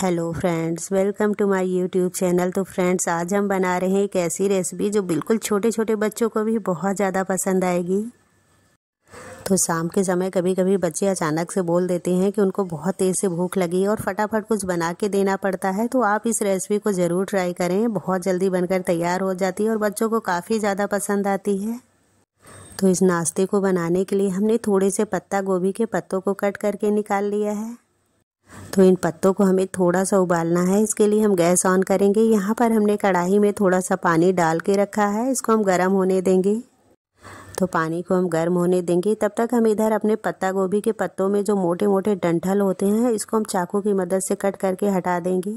hello friends welcome to my YouTube channel तो friends आज हम बना रहे हैं एक ऐसी रेसिपी जो बिल्कुल छोटे छोटे बच्चों को भी बहुत ज़्यादा पसंद आएगी तो शाम के समय कभी कभी बच्चे अचानक से बोल देते हैं कि उनको बहुत तेज़ से भूख लगी और फटाफट कुछ बना के देना पड़ता है तो आप इस रेसिपी को ज़रूर ट्राई करें बहुत जल्दी बनकर तैयार हो जाती है और बच्चों को काफ़ी ज़्यादा पसंद आती है तो इस नाश्ते को बनाने के लिए हमने थोड़े से पत्ता गोभी के पत्तों को कट करके निकाल लिया है तो इन पत्तों को हमें थोड़ा सा उबालना है इसके लिए हम गैस ऑन करेंगे यहाँ पर हमने कढ़ाई में थोड़ा सा पानी डाल के रखा है इसको हम गर्म होने देंगे तो पानी को हम गर्म होने देंगे तब तक हम इधर अपने पत्ता गोभी के पत्तों में जो मोटे मोटे डंठल होते हैं इसको हम चाकू की मदद से कट करके हटा देंगे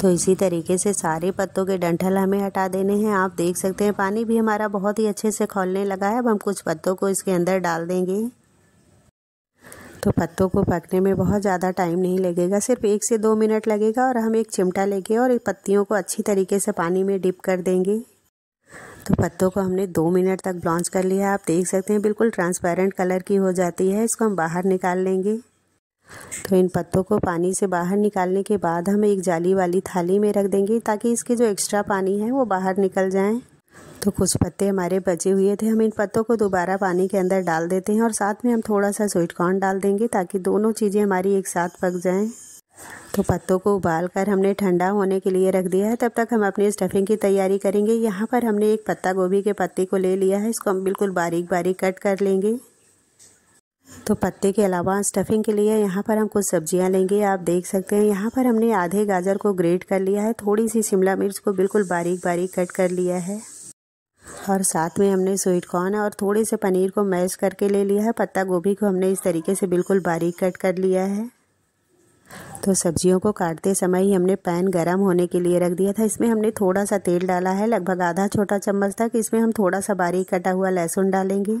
तो इसी तरीके से सारे पत्तों के डंठल हमें हटा देने हैं आप देख सकते हैं पानी भी हमारा बहुत ही अच्छे से खोलने लगा है अब हम कुछ पत्तों को इसके अंदर डाल देंगे तो पत्तों को पकने में बहुत ज़्यादा टाइम नहीं लगेगा सिर्फ एक से दो मिनट लगेगा और हम एक चिमटा लेके और पत्तियों को अच्छी तरीके से पानी में डिप कर देंगे तो पत्तों को हमने दो मिनट तक ब्लॉन्च कर लिया आप देख सकते हैं बिल्कुल ट्रांसपेरेंट कलर की हो जाती है इसको हम बाहर निकाल लेंगे तो इन पत्तों को पानी से बाहर निकालने के बाद हम एक जाली वाली थाली में रख देंगे ताकि इसके जो एक्स्ट्रा पानी है वो बाहर निकल जाएँ तो कुछ पत्ते हमारे बचे हुए थे हम इन पत्तों को दोबारा पानी के अंदर डाल देते हैं और साथ में हम थोड़ा सा स्वीट कॉर्न डाल देंगे ताकि दोनों चीज़ें हमारी एक साथ पक जाएं तो पत्तों को उबाल कर हमने ठंडा होने के लिए रख दिया है तब तक हम अपनी स्टफिंग की तैयारी करेंगे यहाँ पर हमने एक पत्ता गोभी के पत्ते को ले लिया है इसको हम बिल्कुल बारीक बारीक कट कर लेंगे तो पत्ते के अलावा स्टफिंग के लिए यहाँ पर हम कुछ सब्जियाँ लेंगे आप देख सकते हैं यहाँ पर हमने आधे गाजर को ग्रेट कर लिया है थोड़ी सी शिमला मिर्च को बिल्कुल बारीक बारीक कट कर लिया है और साथ में हमने स्वीट कॉर्न और थोड़े से पनीर को मैश करके ले लिया है पत्ता गोभी को हमने इस तरीके से बिल्कुल बारीक कट कर लिया है तो सब्जियों को काटते समय ही हमने पैन गरम होने के लिए रख दिया था इसमें हमने थोड़ा सा तेल डाला है लगभग आधा छोटा चम्मच तक इसमें हम थोड़ा सा बारीक कटा हुआ लहसुन डालेंगे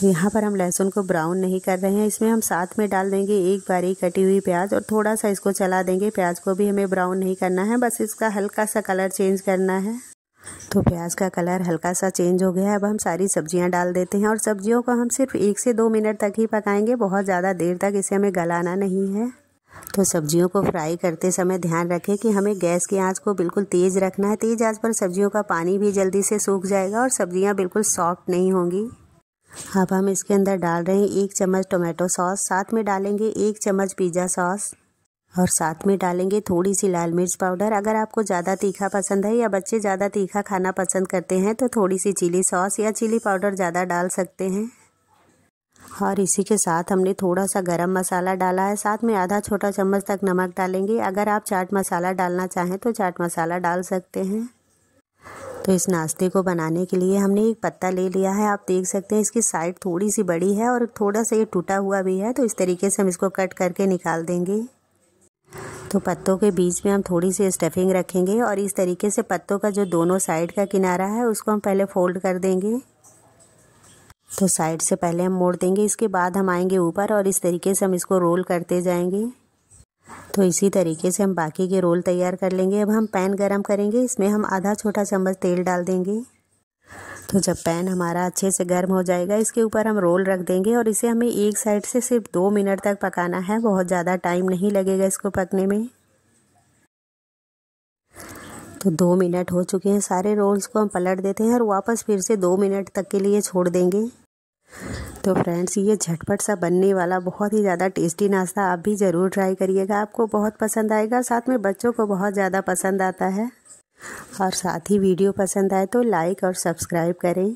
तो यहाँ पर हम लहसुन को ब्राउन नहीं कर रहे हैं इसमें हम साथ में डाल देंगे एक बारीक कटी हुई प्याज और थोड़ा सा इसको चला देंगे प्याज को भी हमें ब्राउन नहीं करना है बस इसका हल्का सा कलर चेंज करना है तो प्याज का कलर हल्का सा चेंज हो गया है अब हम सारी सब्जियां डाल देते हैं और सब्जियों को हम सिर्फ एक से दो मिनट तक ही पकाएंगे बहुत ज़्यादा देर तक इसे हमें गलाना नहीं है तो सब्जियों को फ्राई करते समय ध्यान रखें कि हमें गैस की आंच को बिल्कुल तेज़ रखना है तेज़ आंच पर सब्जियों का पानी भी जल्दी से सूख जाएगा और सब्ज़ियाँ बिल्कुल सॉफ्ट नहीं होंगी अब हम इसके अंदर डाल रहे हैं एक चम्मच टोमेटो सॉस साथ में डालेंगे एक चम्मच पिज़्ज़ा सॉस और साथ में डालेंगे थोड़ी सी लाल मिर्च पाउडर अगर आपको ज़्यादा तीखा पसंद है या बच्चे ज़्यादा तीखा खाना पसंद करते हैं तो थोड़ी सी चिली सॉस या चिली पाउडर ज़्यादा डाल सकते हैं और इसी के साथ हमने थोड़ा सा गरम मसाला डाला है साथ में आधा छोटा चम्मच तक नमक डालेंगे अगर आप चाट मसाला डालना चाहें तो चाट मसाला डाल सकते हैं तो इस नाश्ते को बनाने के लिए हमने एक पत्ता ले लिया है आप देख सकते हैं इसकी साइड थोड़ी सी बड़ी है और थोड़ा सा ये टूटा हुआ भी है तो इस तरीके से हम इसको कट करके निकाल देंगे तो पत्तों के बीच में हम थोड़ी सी स्टफिंग रखेंगे और इस तरीके से पत्तों का जो दोनों साइड का किनारा है उसको हम पहले फोल्ड कर देंगे तो साइड से पहले हम मोड़ देंगे इसके बाद हम आएंगे ऊपर और इस तरीके से हम इसको रोल करते जाएंगे तो इसी तरीके से हम बाकी के रोल तैयार कर लेंगे अब हम पैन गरम करेंगे इसमें हम आधा छोटा चम्मच तेल डाल देंगे तो जब पैन हमारा अच्छे से गर्म हो जाएगा इसके ऊपर हम रोल रख देंगे और इसे हमें एक साइड से सिर्फ दो मिनट तक पकाना है बहुत ज़्यादा टाइम नहीं लगेगा इसको पकने में तो दो मिनट हो चुके हैं सारे रोल्स को हम पलट देते हैं और वापस फिर से दो मिनट तक के लिए छोड़ देंगे तो फ्रेंड्स ये झटपट सा बनने वाला बहुत ही ज़्यादा टेस्टी नाश्ता आप भी ज़रूर ट्राई करिएगा आपको बहुत पसंद आएगा साथ में बच्चों को बहुत ज़्यादा पसंद आता है और साथ ही वीडियो पसंद आए तो लाइक और सब्सक्राइब करें